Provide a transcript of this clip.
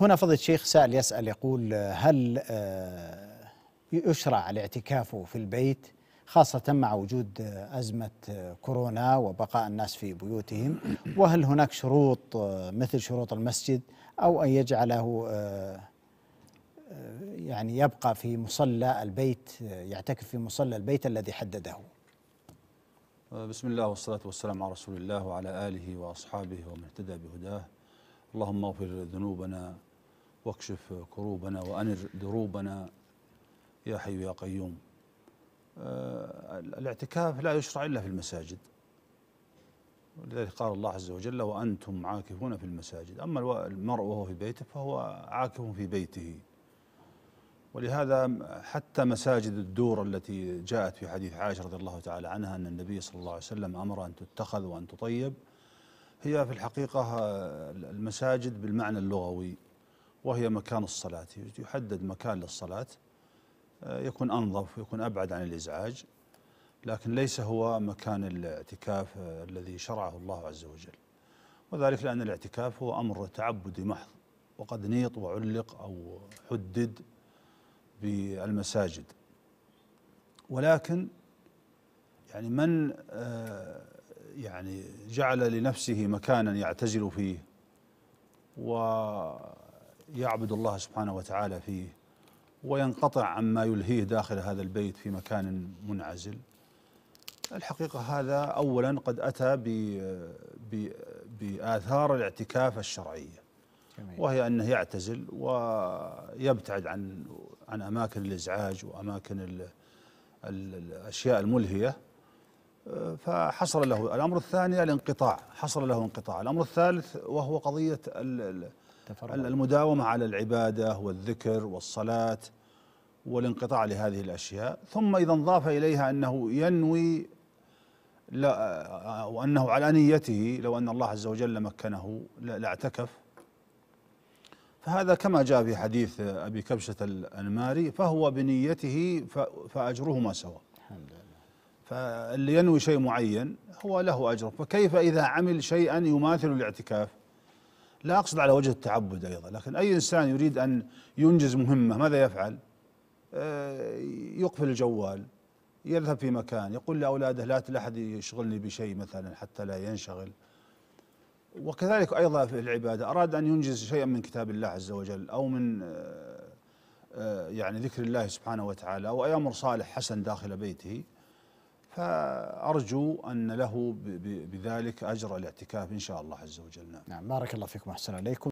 هنا فضل الشيخ سأل يسأل يقول هل آه، يشرع الاعتكاف في البيت خاصة مع وجود آه، أزمة آه، كورونا وبقاء الناس في بيوتهم وهل هناك شروط مثل شروط المسجد أو أن يجعله يعني يبقى في مصلى البيت يعتكف في مصلى البيت الذي حدده بسم الله والصلاة والسلام على رسول الله وعلى آله وأصحابه ومن اهتدى بهداه اللهم اغفر ذنوبنا واكشف كروبنا وأنر دروبنا يا حي يا قيوم آه، الاعتكاف لا يشرع إلا في المساجد لذلك قال الله عز وجل وأنتم عاكفون في المساجد أما المرء وهو في بيته فهو عاكف في بيته ولهذا حتى مساجد الدور التي جاءت في حديث عائشة رضي الله تعالى عنها أن النبي صلى الله عليه وسلم أمر أن تتخذ وأن تطيب هي في الحقيقة آه، المساجد بالمعنى اللغوي وهي مكان الصلاة يحدد مكان للصلاة آه، يكون أنظف ويكون أبعد عن الإزعاج لكن ليس هو مكان الاعتكاف آه، الذي شرعه الله عز وجل وذلك لأن الاعتكاف هو أمر تعبدي محض وقد نيط وعلق أو حدد بالمساجد ولكن يعني من آه، يعني جعل لنفسه مكانا يعتزل فيه و يعبد الله سبحانه وتعالى فيه وينقطع عما يلهيه داخل هذا البيت في مكان منعزل الحقيقة هذا أولا قد أتى بآثار الاعتكاف الشرعية جميل. وهي أنه يعتزل ويبتعد عن عن أماكن الإزعاج وأماكن الـ الـ الأشياء الملهية فحصل له الأمر الثاني الانقطاع حصل له انقطاع الأمر الثالث وهو قضية ال تفرغ المداومة على العبادة والذكر والصلاة والانقطاع لهذه الأشياء ثم إذا انضاف إليها أنه ينوي لا وأنه على نيته لو أن الله عز وجل مكنه لاعتكف فهذا كما جاء في حديث أبي كبشة الأنماري فهو بنيته فأجرهما سواء الحمد لله فاللي ينوي شيء معين هو له أجر فكيف إذا عمل شيئا يماثل الاعتكاف لا أقصد على وجه التعبد أيضا لكن أي إنسان يريد أن ينجز مهمة ماذا يفعل آه، يقفل الجوال يذهب في مكان يقول لأولاده لا أحد يشغلني بشيء مثلا حتى لا ينشغل وكذلك أيضا في العبادة أراد أن ينجز شيئا من كتاب الله عز وجل أو من آه، آه، يعني ذكر الله سبحانه وتعالى أو يأمر صالح حسن داخل بيته فأرجو أن له بذلك أجر الاعتكاف إن شاء الله عز وجل نعم, نعم، بارك الله فيكم أحسن عليكم